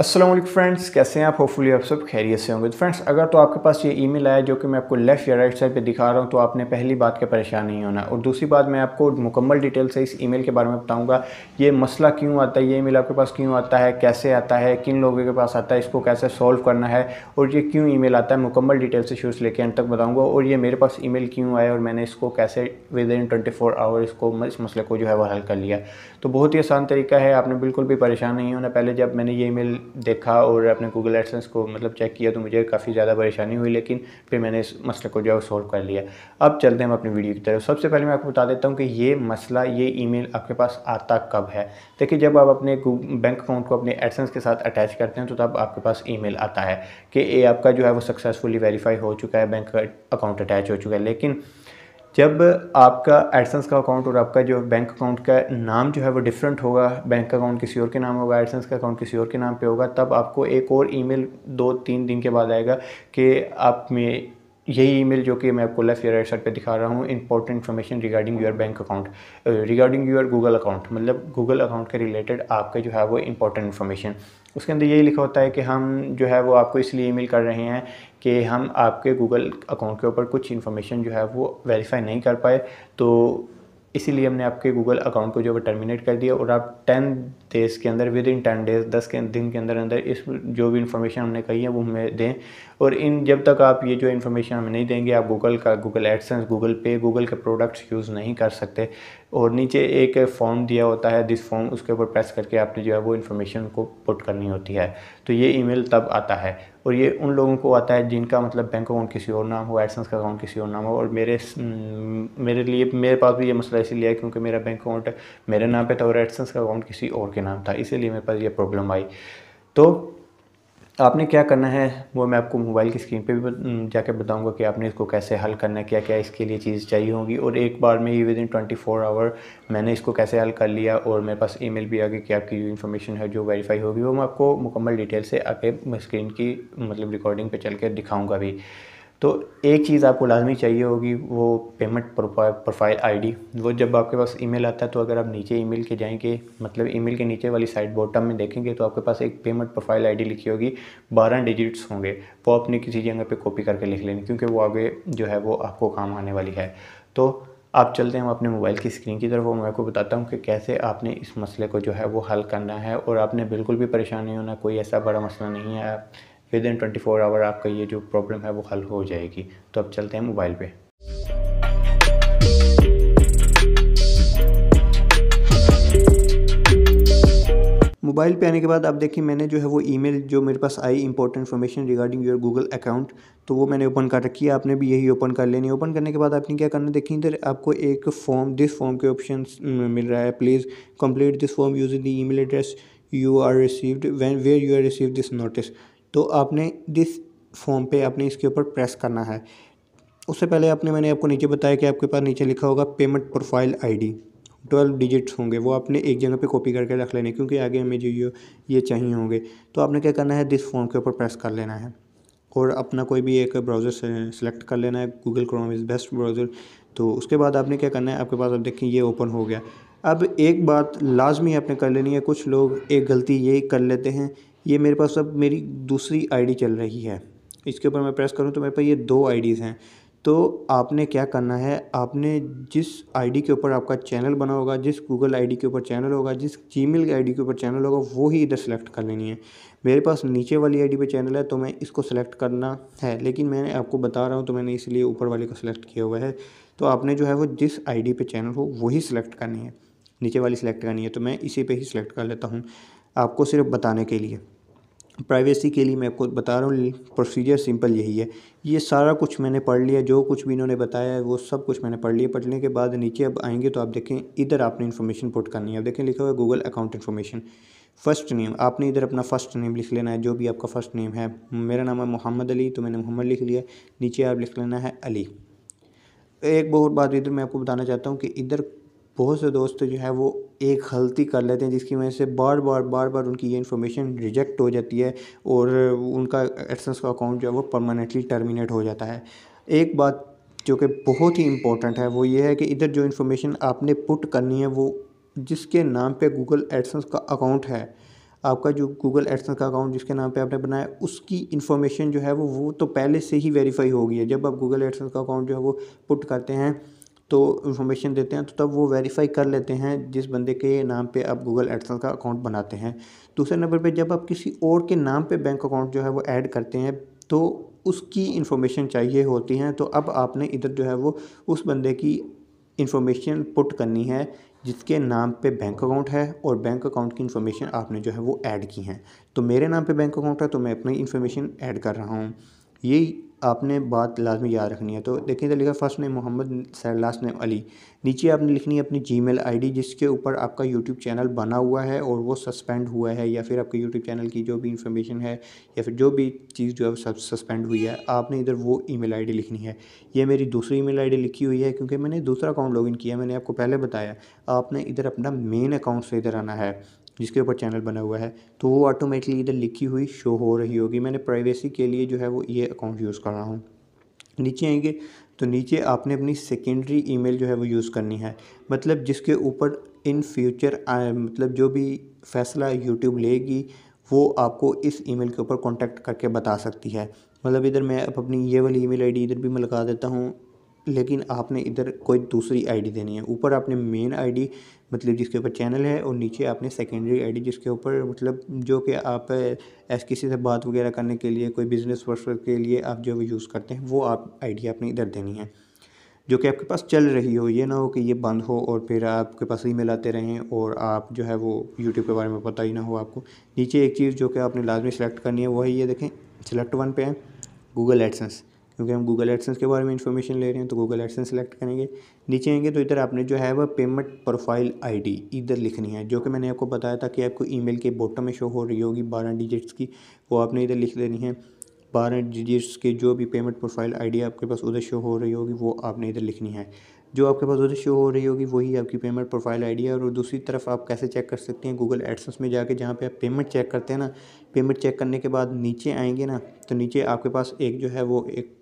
Aslam friends कैसे हैं आप होपफुली आप सब खैरियत से होंगे तो फ्रेंड्स अगर तो आपके पास ये ईमेल आया जो कि मैं आपको लेफ़्ट या राइट साइड पे दिखा रहा हूँ तो आपने पहली बात के परेशान नहीं होना और दूसरी बात मैं आपको मुकम्मल डिटेल से इस ईमेल के बारे में बताऊँगा ये मसला क्यों आता है ये मेल आपके पास क्यों आता है कैसे आता है किन लोगों के पास आता है इसको कैसे सॉल्व करना है और ये क्यों ई आता है मुकम्मल डिटेल से शुरू से लेकर अंत तक बताऊँगा और ये मेरे पास ई क्यों आया और मैंने इसको कैसे within twenty four hour इसको इस मसले को जो है वो हल कर लिया तो बहुत ही आसान तरीका है आपने बिल्कुल भी परेशान नहीं होना पहले जब मैंने ये ई देखा और अपने गूगल एडसेंस को मतलब चेक किया तो मुझे काफ़ी ज़्यादा परेशानी हुई लेकिन फिर मैंने इस मसले को जो है वो सॉल्व कर लिया अब चलते हैं हम अपनी वीडियो की तरफ सबसे पहले मैं आपको बता देता हूँ कि ये मसला ये ईमेल आपके पास आता कब है देखिए जब आप अपने बैंक अकाउंट को अपने एडसेंस के साथ अटैच करते हैं तो तब आपके पास ई आता है कि ये आपका जो है वो सक्सेसफुली वेरीफाई हो चुका है बैंक अकाउंट अटैच हो चुका है लेकिन जब आपका एडसन्स का अकाउंट और आपका जो बैंक अकाउंट का नाम जो है वो डिफरेंट होगा बैंक अकाउंट किसी और के नाम होगा एडसेंस का अकाउंट किसी और के नाम पे होगा तब आपको एक और ईमेल दो तीन दिन के बाद आएगा कि आप में यही ईमेल जो कि मैं आपको लेफ्ट या राइट साइड पे दिखा रहा हूँ important information regarding your bank account regarding your Google account मतलब गूगल अकाउंट के रिलेटेड आपके जो है वो इंपॉर्टेंट इन्फॉर्मेशन उसके अंदर यही लिखा होता है कि हम जो है वो आपको इसलिए ईमेल कर रहे हैं कि हम आपके गूगल अकाउंट के ऊपर कुछ इन्फॉर्मेशन जो है वो वेरीफाई नहीं कर पाए तो इसीलिए हमने आपके गूगल अकाउंट को जो है टर्मिनेट कर दिया और आप टेन डेज़ के अंदर विद इन टेन डेज़ दस के दिन के अंदर अंदर इस जो भी इन्फॉर्मेशन हमने कही है वो हमें दें और इन जब तक आप ये जो इन्फॉर्मेशन हमें नहीं देंगे आप गूगल का Google AdSense Google Pay Google के प्रोडक्ट्स यूज़ नहीं कर सकते और नीचे एक फॉर्म दिया होता है दिस फॉर्म उसके ऊपर प्रेस करके आपने जो है वो इन्फॉर्मेशन को पुट करनी होती है तो ये ईमेल तब आता है और ये उन लोगों को आता है जिनका मतलब बैंक अकाउंट किसी और नाम हो एडसेंस का अकाउंट किसी और नाम हो और मेरे मेरे लिए मेरे पास भी ये मसला इसीलिए है क्योंकि मेरा बैंक अकाउंट मेरे नाम पे था और एडसेंस का अकाउंट किसी और के नाम था इसीलिए मेरे पास ये प्रॉब्लम आई तो आपने क्या करना है वो मैं आपको मोबाइल की स्क्रीन पे भी जाके बताऊंगा कि आपने इसको कैसे हल करना है क्या क्या इसके लिए चीज़ चाहिए होगी और एक बार में ही within twenty four hour मैंने इसको कैसे हल कर लिया और मेरे पास ईमेल भी आ गई कि आपकी जो इन्फॉर्मेशन है जो वेरीफाई होगी वो मैं आपको मुकम्मल डिटेल से आके स्क्रीन की मतलब रिकॉर्डिंग पर चल के दिखाऊँगा भी तो एक चीज़ आपको लाजमी चाहिए होगी वो पेमेंट प्रोफाइल आईडी वो जब आपके पास ईमेल आता है तो अगर आप नीचे ईमेल के जाएंगे मतलब ईमेल के नीचे वाली साइड बॉटम में देखेंगे तो आपके पास एक पेमेंट प्रोफाइल आईडी लिखी होगी बारह डिजिट्स होंगे वो आपने किसी जगह पे कॉपी करके लिख लेनी क्योंकि वो आगे जो है वो आपको काम आने वाली है तो आप चलते हैं हम अपने मोबाइल की स्क्रीन की तरफ और मैं आपको बताता हूँ कि कैसे आपने इस मसले को जो है वो हल करना है और आपने बिल्कुल भी परेशान नहीं होना कोई ऐसा बड़ा मसला नहीं है within twenty four hour आपका ये जो प्रॉब्लम है वो हल हो जाएगी तो अब चलते हैं मोबाइल पे मोबाइल पे आने के बाद आप देखिए मैंने जो है वो ईमेल जो मेरे पास आई important information regarding your Google account तो वो मैंने ओपन कर रखी है आपने भी यही ओपन कर लेनी ओपन करने के बाद आपने क्या करना देखिए इधर आपको एक फॉर्म दिस फॉर्म के ऑप्शन मिल रहा है please complete this form use the email address you are received when where you are receive this notice तो आपने दिस फॉर्म पे आपने इसके ऊपर प्रेस करना है उससे पहले आपने मैंने आपको नीचे बताया कि आपके पास नीचे लिखा होगा payment profile ID twelve digits होंगे वो आपने एक जगह पे कॉपी करके रख लेने क्योंकि आगे हमें जो ये ये चाहिए होंगे तो आपने क्या करना है दिस फॉर्म के ऊपर प्रेस कर लेना है और अपना कोई भी एक ब्राउज़र सेलेक्ट कर लेना है Google Chrome is best browser तो उसके बाद आपने क्या करना है आपके पास अब देखें ये ओपन हो गया अब एक बात लाजमी आपने कर लेनी है कुछ लोग एक गलती ये कर लेते हैं ये मेरे पास अब मेरी दूसरी आईडी चल रही है इसके ऊपर मैं प्रेस करूँ तो मेरे पास ये दो आईडीज़ हैं तो आपने क्या करना है आपने जिस आईडी के ऊपर आपका चैनल बना होगा जिस गूगल आईडी के ऊपर चैनल होगा जिस जी आई डी के ऊपर चैनल होगा वो ही इधर सेलेक्ट कर लेनी है मेरे पास नीचे वाली आईडी पे चैनल है तो मैं इसको सेलेक्ट करना है लेकिन मैंने आपको बता रहा हूँ तो मैंने इसलिए ऊपर वाले को सिलेक्ट किया हुआ है तो आपने जो है वो जिस आई डी चैनल हो वही सिलेक्ट करनी है नीचे वाली सिलेक्ट करनी है तो मैं इसी पर ही सिलेक्ट कर लेता हूँ आपको सिर्फ बताने के लिए प्राइवेसी के लिए मैं आपको बता रहा हूँ प्रोसीजर सिंपल यही है ये सारा कुछ मैंने पढ़ लिया जो कुछ भी इन्होंने बताया है वो सब कुछ मैंने पढ़ लिया पढ़ने के बाद नीचे अब आएंगे तो आप देखें इधर आपने इन्फॉर्मेशन पुट करनी है अब देखें लिखा हुआ है Google account information first name आपने इधर अपना फ़र्स्ट नेम लिख लेना है जो भी आपका फ़र्स्ट नेम है मेरा नाम है मोहम्मद अली तो मैंने मोहम्मद लिख लिया नीचे आप लिख लेना है अली एक बहुत बात इधर मैं आपको बताना चाहता हूँ कि इधर बहुत से दोस्त जो है वो एक गलती कर लेते हैं जिसकी वजह से बार बार बार बार उनकी ये इन्फॉर्मेशन रिजेक्ट हो जाती है और उनका एडसेंस का अकाउंट जो है वो परमानेंटली टर्मिनेट हो जाता है एक बात जो कि बहुत ही इंपॉर्टेंट है वो ये है कि इधर जो इन्फॉर्मेशन आपने पुट करनी है वो जिसके नाम पे गूगल एडसेंस का अकाउंट है आपका जो गूगल एडसेंस का अकाउंट जिसके नाम पे आपने बनाया उसकी इन्फॉर्मेशन जो है वो वो तो पहले से ही वेरीफाई होगी है जब आप गूगल एडसेंस का अकाउंट जो है वो पुट करते हैं तो इन्फॉर्मेशन देते हैं तो तब वो वेरीफाई कर लेते हैं जिस बंदे के नाम पे आप गूगल एडसन का अकाउंट बनाते हैं दूसरे नंबर पे जब आप किसी और के नाम पे बैंक अकाउंट जो है वो ऐड करते हैं तो उसकी इन्फॉर्मेशन चाहिए होती हैं तो अब आपने इधर जो है वो उस बंदे की इन्फॉर्मेशन पुट करनी है जिसके नाम पे बैंक अकाउंट है और बैंक अकाउंट की इन्फॉर्मेशन आपने जो है वो ऐड की है तो मेरे नाम पे बैंक अकाउंट है तो मैं अपनी इन्फॉर्मेशन ऐड कर रहा हूँ यही आपने बात लाजमी याद रखनी है तो देखिए तो लिखा first name Mohammad sir last name Ali नीचे आपने लिखनी है अपनी जी मेल जिसके ऊपर आपका यूट्यूब चैनल बना हुआ है और वो सस्पेंड हुआ है या फिर आपके यूट्यूब चैनल की जो भी इंफॉर्मेशन है या फिर जो भी चीज़ जो है सब सस्पेंड हुई है आपने इधर वो ई मेल लिखनी है ये मेरी दूसरी ई मेल लिखी हुई है क्योंकि मैंने दूसरा अकाउंट इन किया मैंने आपको पहले बताया आपने इधर अपना मेन अकाउंट से इधर आना है जिसके ऊपर चैनल बना हुआ है तो वो ऑटोमेटिकली इधर लिखी हुई शो हो रही होगी मैंने प्राइवेसी के लिए जो है वो ये अकाउंट यूज़ कर रहा हूँ नीचे आएंगे तो नीचे आपने अपनी सेकेंडरी ईमेल जो है वो यूज़ करनी है मतलब जिसके ऊपर इन फ्यूचर मतलब जो भी फैसला यूट्यूब लेगी वो आपको इस ईमेल के ऊपर कॉन्टैक्ट करके बता सकती है मतलब इधर मैं अब अपनी ये वाली ईमेल आईडी इधर भी मैं लगा देता हूँ लेकिन आपने इधर कोई दूसरी आईडी देनी है ऊपर आपने मेन आईडी मतलब जिसके ऊपर चैनल है और नीचे आपने सेकेंडरी आईडी जिसके ऊपर मतलब जो कि आप ऐसे किसी से बात वगैरह करने के लिए कोई बिज़नेस पर्सन के लिए आप जो यूज़ करते हैं वो आप आईडी आपने इधर देनी है जो कि आपके पास चल रही हो ये ना हो कि ये बंद हो और फिर आपके पास ई मेल आते रहें और आप जो है वो यूट्यूब के बारे में पता ही ना हो आपको नीचे एक चीज़ जो कि आपने लाजमी सेलेक्ट करनी है वो है ये देखें सेलेक्ट वन पे है गूगल एडसेंस क्योंकि हम गूगल एडसेंस के बारे में इन्फॉर्मेशन ले रहे हैं तो गूगल एडसेंस सेलेक्ट करेंगे नीचे आएंगे तो इधर आपने जो है वह पेमेंट प्रोफाइल आईडी इधर लिखनी है जो कि मैंने आपको बताया था कि आपको ईमेल के बॉटम में शो हो रही होगी बारह डिजिट्स की वो आपने इधर लिख देनी है बारह डिजिट्स के जो भी पेमेंट प्रोफाइल आई आपके पास उधर शो हो रही होगी वो आपने इधर लिखनी है जो आपके पास उधर शो हो रही होगी वही आपकी पेमेंट प्रोफाइल आईडी है और दूसरी तरफ आप कैसे चेक कर सकते हैं गूगल एडसेंस में जाके जहाँ पे आप पेमेंट चेक करते हैं ना पेमेंट चेक करने के बाद नीचे आएंगे ना तो नीचे आपके पास एक जो है वो एक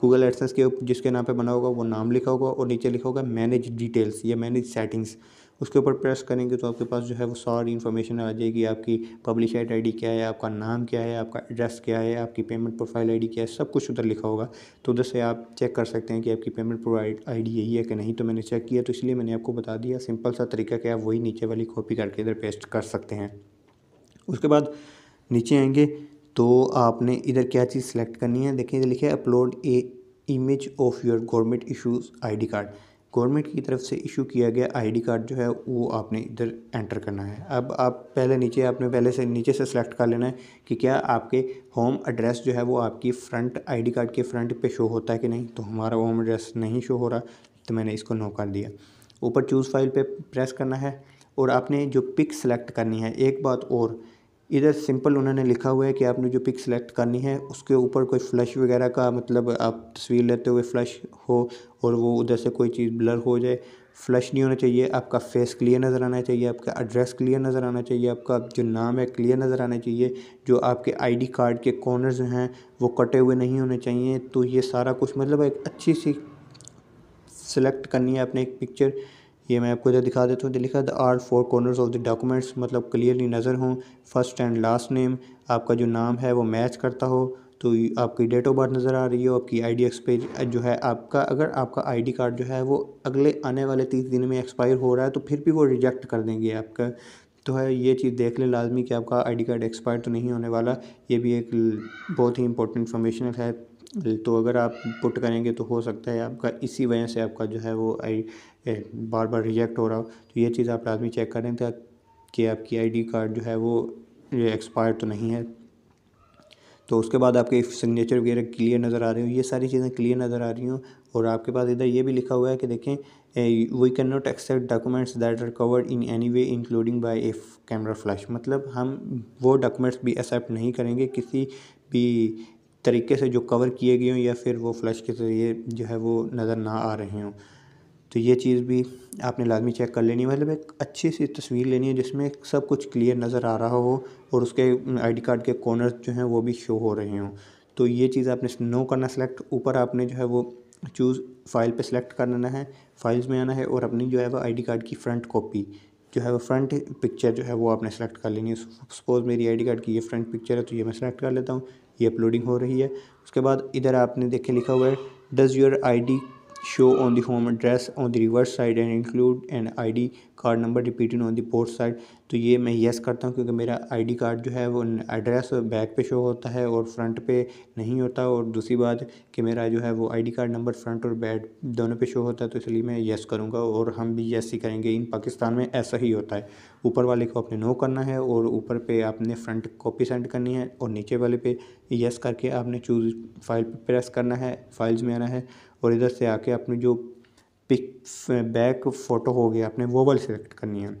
गूगल एडसेंस के जिसके नाम पर बना होगा वो नाम लिखा होगा और नीचे लिखा होगा मैनेज डिटेल्स या मैनेज सेटिंग्स उसके ऊपर प्रेस करेंगे तो आपके पास जो है वो सारी इन्फॉर्मेशन आ जाएगी आपकी पब्लिश एट आई क्या है आपका नाम क्या है आपका एड्रेस क्या है आपकी पेमेंट प्रोफाइल आई क्या है सब कुछ उधर लिखा होगा तो उधर से आप चेक कर सकते हैं कि आपकी पेमेंट प्रोवाइड आई यही है कि नहीं तो मैंने चेक किया तो इसलिए मैंने आपको बता दिया सिंपल सा तरीका कि आप वही नीचे वाली कॉपी करके इधर पेस्ट कर सकते हैं उसके बाद नीचे आएंगे तो आपने इधर क्या चीज़ सेलेक्ट करनी है देखिए इधर लिखे upload a image of your government issues I card government की तरफ से इशू किया गया आईडी कार्ड जो है वो आपने इधर एंटर करना है अब आप पहले नीचे आपने पहले से नीचे से सेलेक्ट कर लेना है कि क्या आपके होम एड्रेस जो है वो आपकी फ्रंट आईडी कार्ड के फ्रंट पे शो होता है कि नहीं तो हमारा होम एड्रेस नहीं शो हो रहा तो मैंने इसको नो कर दिया ऊपर चूज़ फाइल पर प्रेस करना है और आपने जो पिक सेलेक्ट करनी है एक बात और इधर सिंपल उन्होंने लिखा हुआ है कि आपने जो पिक सेलेक्ट करनी है उसके ऊपर कोई फ्लश वगैरह का मतलब आप तस्वीर लेते हुए फ्लश हो और वो उधर से कोई चीज़ ब्लर हो जाए फ्लश नहीं होना चाहिए आपका फेस क्लियर नज़र आना चाहिए आपका एड्रेस क्लियर नज़र आना चाहिए आपका जो नाम है क्लियर नज़र आना चाहिए जो आपके आईडी कार्ड के कॉर्नर्स हैं वो कटे हुए नहीं होने चाहिए तो ये सारा कुछ मतलब एक अच्छी सी सेलेक्ट करनी है आपने एक पिक्चर ये मैं आपको इधर दिखा देता हूँ तो लिखा the are four corners of the documents मतलब क्लियरली नज़र हों फर्स्ट एंड लास्ट नेम आपका जो नाम है वो मैच करता हो तो आपकी डेट ऑफ बर्थ नज़र आ रही हो आपकी आई डी एक्सपेज जो है आपका अगर आपका आई डी कार्ड जो है वो अगले आने वाले तीस दिन में एक्सपायर हो रहा है तो फिर भी वो रिजेक्ट कर देंगे आपका तो है ये चीज़ देख लें लाजमी कि आपका आई डी कार्ड एक्सपायर तो नहीं होने वाला ये भी एक बहुत ही इंपॉर्टेंट इन्फॉर्मेशन है तो अगर आप पुट करेंगे तो हो सकता है आपका इसी वजह से आपका जो है वो आई बार बार रिजेक्ट हो रहा हो तो ये चीज़ आप लाजमी चेक करें था कि आपकी आईडी कार्ड जो है वो एक्सपायर तो नहीं है तो उसके बाद आपके सिग्नेचर वगैरह क्लियर नज़र आ रही हो ये सारी चीज़ें क्लियर नज़र आ रही हूँ और आपके पास इधर ये भी लिखा हुआ है कि देखें we can not accept documents that are covered in any way including by a camera flash मतलब हम वो डॉक्यूमेंट्स भी एक्सेप्ट नहीं करेंगे किसी भी तरीके से जो कवर किए गए हों या फिर वो फ्लश के ज़रिए जो है वो नज़र ना आ रहे हों तो ये चीज़ भी आपने लाजमी चेक कर लेनी है मतलब एक अच्छी सी तस्वीर लेनी है जिसमें सब कुछ क्लियर नज़र आ रहा हो और उसके आईडी कार्ड के कॉर्नर जो हैं वो भी शो हो रहे हों तो ये चीज़ आपने नो करना सेलेक्ट ऊपर आपने जो है वो चूज़ फाइल पे सेलेक्ट करना है फाइल्स में आना है और अपनी जो है वो आईडी कार्ड की फ्रंट कॉपी जो है वो फ्रंट पिक्चर जो है वो आपने सेलेक्ट कर लेनी है सपोज़ मेरी आईडी कार्ड की ये फ्रंट पिक्चर है तो ये मैं सेलेक्ट कर लेता हूँ ये अपलोडिंग हो रही है उसके बाद इधर आपने देखे लिखा हुआ है does your I D show on the home address on the reverse side and include an id card number repeated on the port side तो ये मैं yes करता हूँ क्योंकि मेरा ID कार्ड जो है वो एड्रेस बैक पे शो होता है और फ्रंट पे नहीं होता और दूसरी बात कि मेरा जो है वो ID कार्ड नंबर फ्रंट और back दोनों पे शो होता है तो इसलिए मैं yes करूँगा और हम भी yes ही करेंगे इन पाकिस्तान में ऐसा ही होता है ऊपर वाले को अपने नो करना है और ऊपर पे आपने फ्रंट कॉपी सेंड करनी है और नीचे वाले पे यस करके आपने चूज़ फाइल पर प्रेस करना है फाइल्स में आना है और इधर से आके अपनी जो पिक बैक फ़ोटो हो गया आपने वो वाली सेलेक्ट करनी है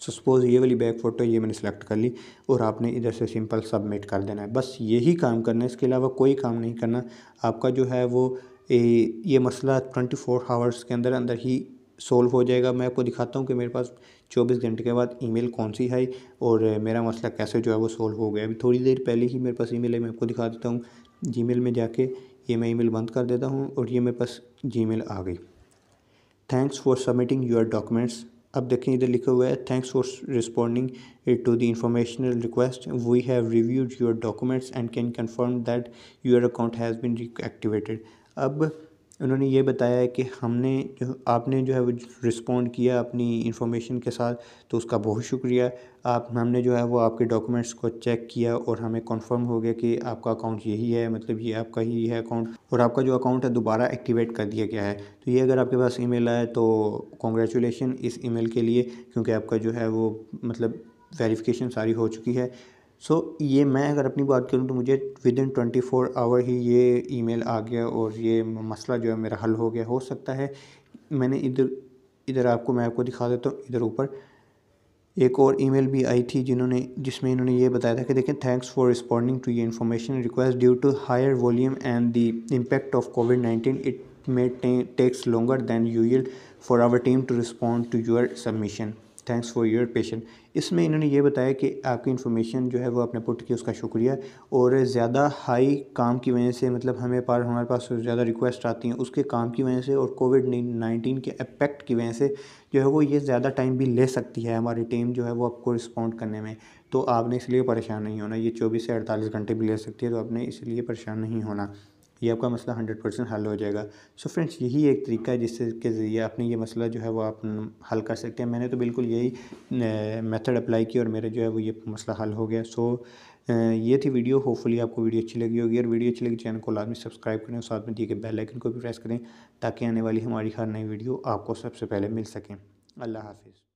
सो सपोज़ ये वाली बैक फ़ोटो ये मैंने सेलेक्ट कर ली और आपने इधर से सिंपल सबमिट कर देना है बस यही काम करना है इसके अलावा कोई काम नहीं करना आपका जो है वो ए, ये मसला ट्वेंटी फोर आवर्स के अंदर अंदर ही सोल्व हो जाएगा मैं आपको दिखाता हूँ कि मेरे पास 24 घंटे के बाद ईमेल कौन सी है और मेरा मसला कैसे जो है वो सोल्व हो गया अभी थोड़ी देर पहले ही मेरे पास ईमेल है मैं आपको दिखा देता हूँ जीमेल में जाके ये मैं ईमेल बंद कर देता हूँ और ये मेरे पास जीमेल आ गई thanks for submitting your documents अब देखें इधर लिखा हुआ है thanks for responding to the informational request we have reviewed your documents and can confirm that your account has been reactivated अब उन्होंने ये बताया कि हमने जो आपने जो है वो रिस्पॉन्ड किया अपनी इंफॉर्मेशन के साथ तो उसका बहुत शुक्रिया आप हमने जो है वो आपके डॉक्यूमेंट्स को चेक किया और हमें कंफर्म हो गया कि आपका अकाउंट यही है मतलब ये आपका ही है अकाउंट और आपका जो अकाउंट है दोबारा एक्टिवेट कर दिया गया है तो ये अगर आपके पास ई आया तो कॉन्ग्रेचुलेशन इस ई के लिए क्योंकि आपका जो है वो मतलब वेरीफिकेशन सारी हो चुकी है सो so, ये मैं अगर अपनी बात करूँ तो मुझे within twenty four hour ही ये ईमेल आ गया और ये मसला जो है मेरा हल हो गया हो सकता है मैंने इधर इधर आपको मैं आपको दिखा देता हूँ इधर ऊपर एक और ईमेल भी आई थी जिन्होंने जिसमें इन्होंने ये बताया था कि देखें थैंक्स फॉर रिस्पॉन्डिंग टू ये information request due to higher volume and the impact of COVID nineteen it may takes longer than you'll for our team to respond to your submission thanks for your patient इसमें इन्होंने ये बताया कि आपकी information जो है वो आपने पुट की उसका शुक्रिया और ज़्यादा हाई काम की वजह से मतलब हमें पार हमारे पास ज़्यादा रिक्वेस्ट आती हैं उसके काम की वजह से और कोविड नाइन्टीन के अपेक्ट की वजह से जो है वो ये ज़्यादा टाइम भी ले सकती है हमारी टीम जो है वो आपको रिस्पॉन्ड करने में तो आपने इसलिए परेशान नहीं होना ये चौबीस से अड़तालीस घंटे भी ले सकती है तो आपने इसलिए परेशान नहीं होना ये आपका मसला हंड्रेड परसेंट हल हो जाएगा सो so फ्रेंड्स यही एक तरीका है जिसके के ज़रिए आपने ये मसला जो है वो आप हल कर सकते हैं मैंने तो बिल्कुल यही मेथड अप्लाई किया और मेरा जो है वो ये मसला हल हो गया सो so, ये थी वीडियो होपफुली आपको वीडियो अच्छी लगी होगी और वीडियो अच्छी लगी तो चैनल को लाजमी सब्सक्राइब करें और साथ में दिए गए बेलाइकन को भी प्रेस करें ताकि आने वाली हमारी हर नई वीडियो आपको सबसे पहले मिल सकें अल्लाह हाफिज़